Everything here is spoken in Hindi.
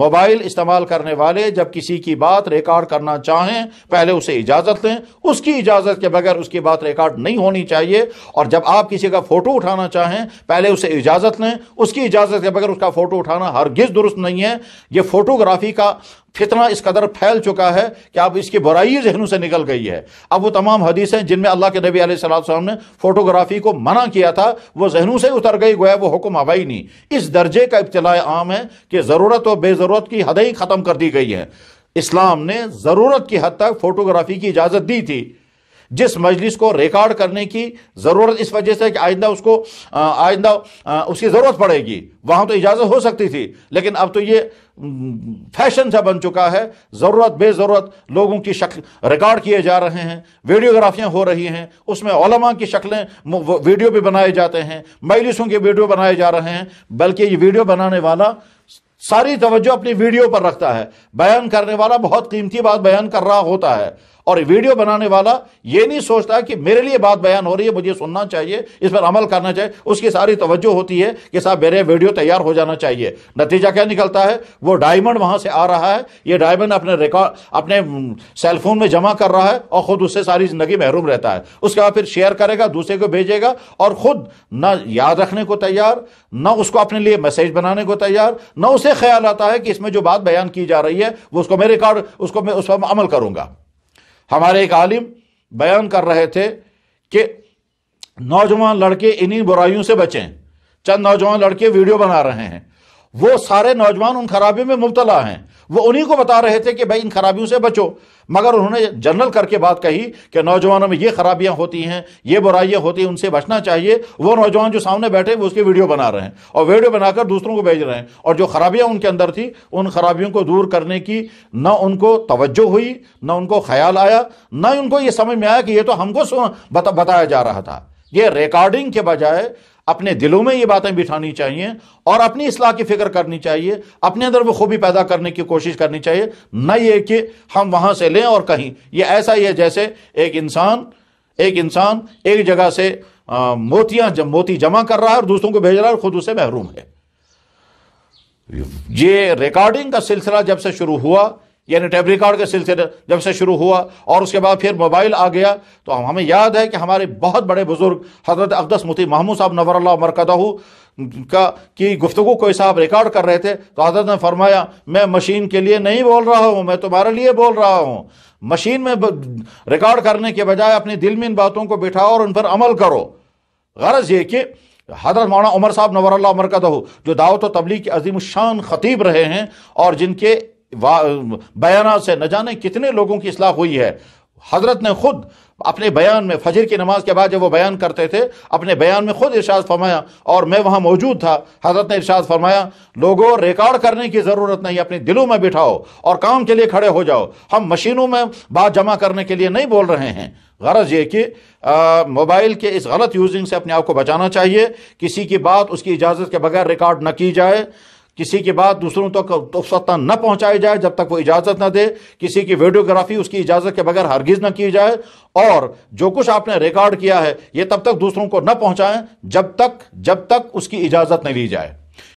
मोबाइल इस्तेमाल करने वाले जब किसी की बात रिकॉर्ड करना चाहें पहले उसे इजाज़त लें उसकी इजाज़त के बगैर उसकी बात रिकॉर्ड नहीं होनी चाहिए और जब आप किसी का फ़ोटो उठाना चाहें पहले उसे इजाज़त लें उसकी इजाज़त के बगैर उसका फ़ोटो उठाना हरगिज़ दुरुस्त नहीं है ये फ़ोटोग्राफी का फितना इस कदर फैल चुका है कि अब इसकी बुराई जहनों से निकल गई है अब वो तमाम हदीस हैं जिनमें अल्लाह के नबी आसमाम ने फोटोग्राफी को मना किया था वो जहनों से उतर गई गोया वो हुक्म हवाई नहीं इस दर्जे का इब्तला आम है कि ज़रूरत और बेज़रूरत की हदई ही ख़त्म कर दी गई है इस्लाम ने ज़रूरत की हद तक फ़ोटोग्राफी की इजाज़त दी थी जिस मजलिस को रिकॉर्ड करने की ज़रूरत इस वजह से कि आइंदा उसको आइंदा उसकी ज़रूरत पड़ेगी वहाँ तो इजाज़त हो सकती थी लेकिन अब तो ये फैशन सा बन चुका है ज़रूरत बेज़रूरत लोगों की शक्ल रिकॉर्ड किए जा रहे हैं वीडियोग्राफियाँ हो रही हैं उसमें ओलमा की शक्लें वीडियो भी बनाए जाते हैं मजलिसों के वीडियो बनाए जा रहे हैं बल्कि ये वीडियो बनाने वाला सारी तवज्जो अपनी वीडियो पर रखता है बयान करने वाला बहुत कीमती बात बयान कर रहा होता है और वीडियो बनाने वाला ये नहीं सोचता कि मेरे लिए बात बयान हो रही है मुझे सुनना चाहिए इस पर अमल करना चाहिए उसकी सारी तवज्जो होती है कि साहब मेरे वीडियो तैयार हो जाना चाहिए नतीजा क्या निकलता है वो डायमंड वहां से आ रहा है ये डायमंड अपने रिकॉर्ड अपने सेलफोन में जमा कर रहा है और ख़ुद उससे सारी ज़िंदगी महरूम रहता है उसके बाद फिर शेयर करेगा दूसरे को भेजेगा और ख़ुद ना याद रखने को तैयार ना उसको अपने लिए मैसेज बनाने को तैयार ना उसे इससे ख्याल आता है कि इसमें जो बात बयान की जा रही है वो उसको मेरे रिकॉर्ड उसको मैं उस पर अमल करूँगा हमारे एक आलिम बयान कर रहे थे कि नौजवान लड़के इन्हीं बुराइयों से बचें चंद नौजवान लड़के वीडियो बना रहे हैं वो सारे नौजवान उन खराबियों में मुबतला हैं वो उन्हीं को बता रहे थे कि भाई इन खराबियों से बचो मगर उन्होंने जनरल करके बात कही कि नौजवानों में ये खराबियां होती हैं ये बुराइयां होती हैं उनसे बचना चाहिए वो नौजवान जो सामने बैठे वो उसकी वीडियो बना रहे हैं और वीडियो बनाकर दूसरों को भेज रहे हैं और जो खराबियां उनके अंदर थी उन खराबियों को दूर करने की ना उनको तवज्जो हुई ना उनको ख्याल आया ना उनको ये समझ में आया कि ये तो हमको बता, बताया जा रहा था ये रिकॉर्डिंग के बजाय अपने दिलों में ये बातें बिठानी चाहिए और अपनी असलाह की फिक्र करनी चाहिए अपने अंदर वो खूबी पैदा करने की कोशिश करनी चाहिए न ये कि हम वहाँ से लें और कहीं ये ऐसा ही है जैसे एक इंसान एक इंसान एक जगह से मोतियाँ जम, मोती जमा कर रहा है और दूसरों को भेज रहा है और खुद उसे महरूम है ये रिकॉर्डिंग का सिलसिला जब से शुरू हुआ यानी टेप रिकॉर्ड के सिलसिले जब से शुरू हुआ और उसके बाद फिर मोबाइल आ गया तो हम हमें याद है कि हमारे बहुत बड़े बुजुर्ग हजरत अकदस मुती महमूद साहब नवर मरकदहू का की गुफ्तु कोई साहब रिकॉर्ड कर रहे थे तो हजरत ने फरमाया मैं मशीन के लिए नहीं बोल रहा हूँ मैं तुम्हारे लिए बोल रहा हूँ मशीन में रिकॉर्ड करने के बजाय अपने दिल में इन बातों को बिठाओ और उन पर अमल करो गरज ये कि हजरत मौना उमर साहब नवर मरकदहू जो दावत तबलीग के अजीम शान खतीब रहे हैं और जिनके बयान से न जाने कितने लोगों की असलाह हुई है हजरत ने खुद अपने बयान में फजर की नमाज के बाद जब वो बयान करते थे अपने बयान में खुद इरशाद फरमाया और मैं वहाँ मौजूद था हजरत ने इरशाद फरमाया लोगों रिकॉर्ड करने की ज़रूरत नहीं अपने दिलों में बिठाओ और काम के लिए खड़े हो जाओ हम मशीनों में बात जमा करने के लिए नहीं बोल रहे हैं गरज ये कि मोबाइल के इस गलत यूजिंग से अपने आप को बचाना चाहिए किसी की बात उसकी इजाज़त के बगैर रिकॉर्ड न की जाए किसी के बाद दूसरों तक तो, तो सत्ता न पहुंचाई जाए जब तक वो इजाज़त ना दे किसी की वीडियोग्राफी उसकी इजाज़त के बगैर हरगिज़ न की जाए और जो कुछ आपने रिकॉर्ड किया है ये तब तक दूसरों को न पहुंचाएं जब तक जब तक उसकी इजाज़त न ली जाए